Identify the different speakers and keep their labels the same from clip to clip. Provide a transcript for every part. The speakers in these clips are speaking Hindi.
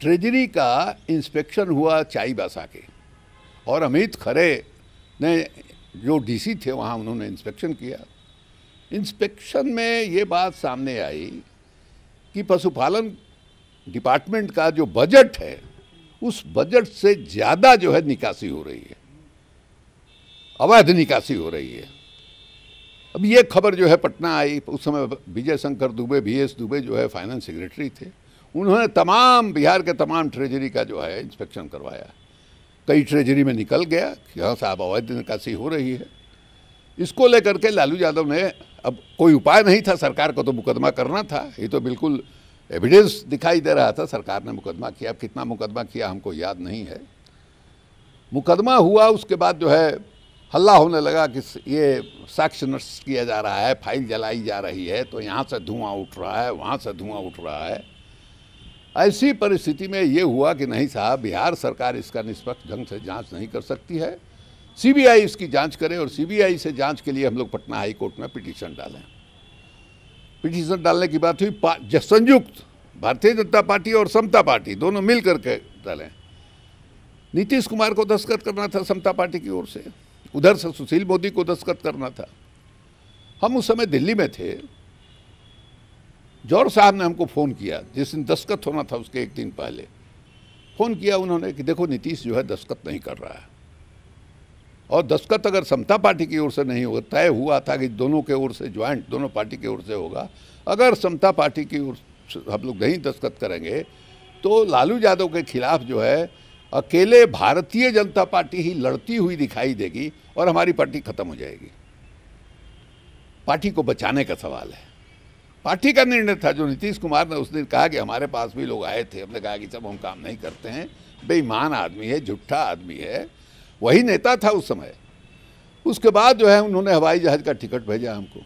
Speaker 1: ट्रेजरी का इंस्पेक्शन हुआ चाईबासा के और अमित खरे ने जो डीसी थे वहाँ उन्होंने इंस्पेक्शन किया इंस्पेक्शन में ये बात सामने आई कि पशुपालन डिपार्टमेंट का जो बजट है उस बजट से ज़्यादा जो है निकासी हो रही है अवैध निकासी हो रही है अब ये खबर जो है पटना आई उस समय विजय शंकर दुबे बी एस दुबे जो है फाइनेंस सेक्रेटरी थे उन्होंने तमाम बिहार के तमाम ट्रेजरी का जो है इंस्पेक्शन करवाया कई ट्रेजरी में निकल गया यहाँ साहब अवैध निकासी हो रही है इसको लेकर के लालू यादव ने अब कोई उपाय नहीं था सरकार को तो मुकदमा करना था ये तो बिल्कुल एविडेंस दिखाई दे रहा था सरकार ने मुकदमा किया अब कितना मुकदमा किया हमको याद नहीं है मुकदमा हुआ उसके बाद जो है हल्ला होने लगा कि ये साक्ष्य नष्ट किया जा रहा है फाइल जलाई जा रही है तो यहाँ से धुआं उठ रहा है वहाँ से धुआं उठ रहा है ऐसी परिस्थिति में ये हुआ कि नहीं साहब बिहार सरकार इसका निष्पक्ष ढंग से जांच नहीं कर सकती है सीबीआई इसकी जांच करे और सीबीआई से जांच के लिए हम लोग पटना हाई कोर्ट में पिटीशन डालें पिटीशन डालने की बात हुई संयुक्त भारतीय जनता पार्टी और समता पार्टी दोनों मिल करके डालें नीतीश कुमार को दस्तखत करना था समता पार्टी की ओर से उधर से सुशील मोदी को दस्तखत करना था हम उस समय दिल्ली में थे जौर साहब ने हमको फ़ोन किया जिस दिन दस्खत होना था उसके एक दिन पहले फ़ोन किया उन्होंने कि देखो नीतीश जो है दस्खत नहीं कर रहा है और दस्खत अगर समता पार्टी की ओर से नहीं होगा तय हुआ था कि दोनों के ओर से ज्वाइंट दोनों पार्टी की ओर से होगा अगर समता पार्टी की ओर हम लोग नहीं दस्खत करेंगे तो लालू यादव के खिलाफ जो है अकेले भारतीय जनता पार्टी ही लड़ती हुई दिखाई देगी और हमारी पार्टी खत्म हो जाएगी पार्टी को बचाने का सवाल है पार्टी का निर्णय था जो नीतीश कुमार ने उस दिन कहा कि हमारे पास भी लोग आए थे हमने कहा कि जब हम काम नहीं करते हैं बेईमान आदमी है झूठा आदमी है वही नेता था उस समय उसके बाद जो है उन्होंने हवाई जहाज़ का टिकट भेजा हमको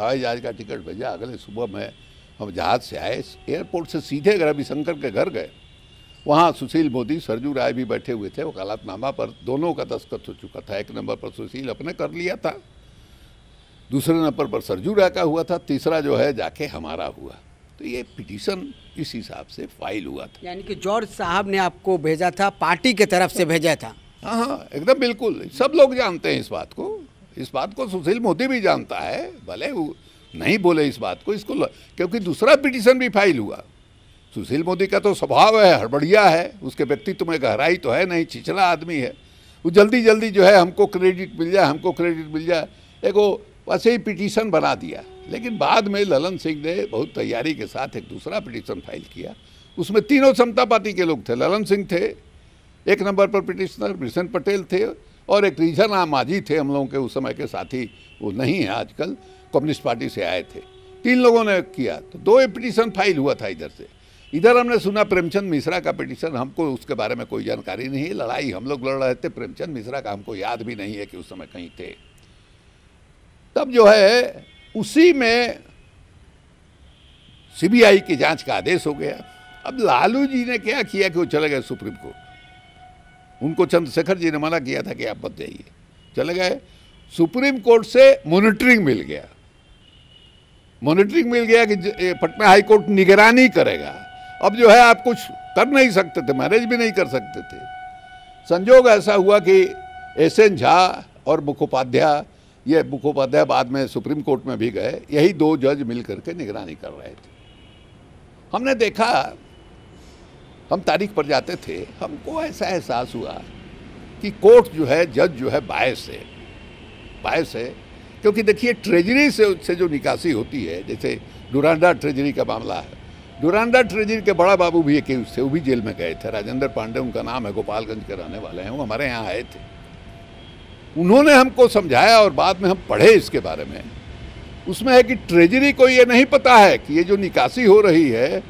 Speaker 1: हवाई जहाज़ का टिकट भेजा अगले सुबह में हम जहाज़ से आए एयरपोर्ट से सीधे रविशंकर के घर गए वहाँ सुशील मोदी सरजू राय भी बैठे हुए थे वकालतनामा पर दोनों का दस्तखत हो चुका था एक नंबर पर सुशील अपने कर लिया था दूसरे नंबर पर सरजू राय का हुआ था तीसरा जो है जाके हमारा हुआ तो ये पिटीशन इस हिसाब से फाइल हुआ था यानी कि जॉर्ज साहब ने आपको भेजा था पार्टी के तरफ से भेजा था हाँ हाँ एकदम बिल्कुल सब लोग जानते हैं इस बात को इस बात को सुशील मोदी भी जानता है भले नहीं बोले इस बात को इसको क्योंकि दूसरा पिटीशन भी फाइल हुआ सुशील मोदी का तो स्वभाव है हड़बड़िया है उसके व्यक्तित्व में गहराई तो है नहीं छिछला आदमी है वो जल्दी जल्दी जो है हमको क्रेडिट मिल जाए हमको क्रेडिट मिल जाए एक वो वैसे ही पिटीशन बना दिया लेकिन बाद में ललन सिंह ने बहुत तैयारी के साथ एक दूसरा पिटीशन फाइल किया उसमें तीनों समता पार्टी के लोग थे ललन सिंह थे एक नंबर पर पिटिशनर भीषण पटेल थे और एक रीजन आम आजी थे हम लोगों के उस समय के साथी वो नहीं है आजकल कम्युनिस्ट पार्टी से आए थे तीन लोगों ने किया तो दो पिटिशन फाइल हुआ था इधर से इधर हमने सुना प्रेमचंद मिश्रा का पिटिशन हमको उसके बारे में कोई जानकारी नहीं लड़ाई हम लोग लड़ रहे थे प्रेमचंद मिश्रा का हमको याद भी नहीं है कि उस समय कहीं थे तब जो है उसी में सीबीआई की जांच का आदेश हो गया अब लालू जी ने क्या किया कि वो चले गए सुप्रीम कोर्ट उनको चंद्रशेखर जी ने मना किया था कि आप बच जाइए चले गए सुप्रीम कोर्ट से मॉनिटरिंग मिल गया मॉनिटरिंग मिल गया कि पटना हाई कोर्ट निगरानी करेगा अब जो है आप कुछ कर नहीं सकते थे मैनेज भी नहीं कर सकते थे संजोग ऐसा हुआ कि एस एन झा और मुखोपाध्याय ये मुखोपाध्याय बाद में सुप्रीम कोर्ट में भी गए यही दो जज मिल करके निगरानी कर रहे थे हमने देखा हम तारीख पर जाते थे हमको ऐसा एहसास हुआ कि कोर्ट जो है जज जो है बायस है बायस है क्योंकि देखिए ट्रेजरी से उससे जो निकासी होती है जैसे डुरांडा ट्रेजरी का मामला है डुरांडा ट्रेजरी के बड़ा बाबू भी एक उससे वो भी जेल में गए थे राजेंद्र पांडे उनका नाम है गोपालगंज के रहने वाले हैं वो हमारे यहाँ आए थे उन्होंने हमको समझाया और बाद में हम पढ़े इसके बारे में उसमें है कि ट्रेजरी को ये नहीं पता है कि ये जो निकासी हो रही है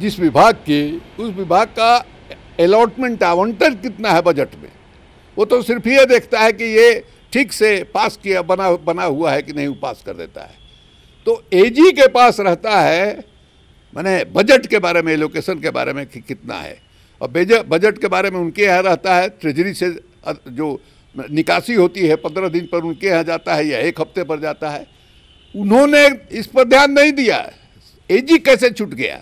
Speaker 1: जिस विभाग की उस विभाग का अलॉटमेंट आवंटन कितना है बजट में वो तो सिर्फ ये देखता है कि ये ठीक से पास किया बना बना हुआ है कि नहीं पास कर देता है तो एजी के पास रहता है मैंने बजट के बारे में एलोकेशन के बारे में कि कितना है और बजट के बारे में उनके यहाँ रहता है ट्रेजरी से जो निकासी होती है पंद्रह दिन पर उनके यहाँ जाता है या एक हफ्ते पर जाता है उन्होंने इस पर ध्यान नहीं दिया एजी कैसे छूट गया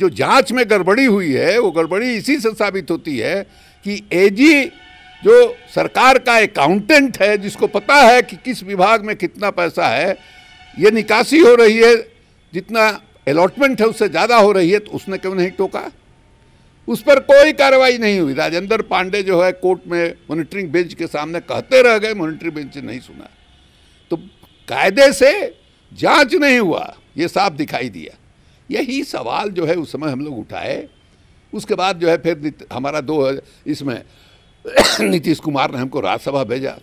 Speaker 1: जो जांच में गड़बड़ी हुई है वो गड़बड़ी इसी से साबित होती है कि एजी जो सरकार का अकाउंटेंट है जिसको पता है कि किस विभाग में कितना पैसा है ये निकासी हो रही है जितना अलॉटमेंट है उससे ज़्यादा हो रही है तो उसने क्यों नहीं टोका उस पर कोई कार्रवाई नहीं हुई राजेंद्र पांडे जो है कोर्ट में मॉनिटरिंग बेंच के सामने कहते रह गए मॉनिटरिंग बेंच ने नहीं सुना तो कायदे से जांच नहीं हुआ ये साफ दिखाई दिया यही सवाल जो है उस समय हम लोग उठाए उसके बाद जो है फिर हमारा दो इसमें नीतीश कुमार ने हमको राज्यसभा भेजा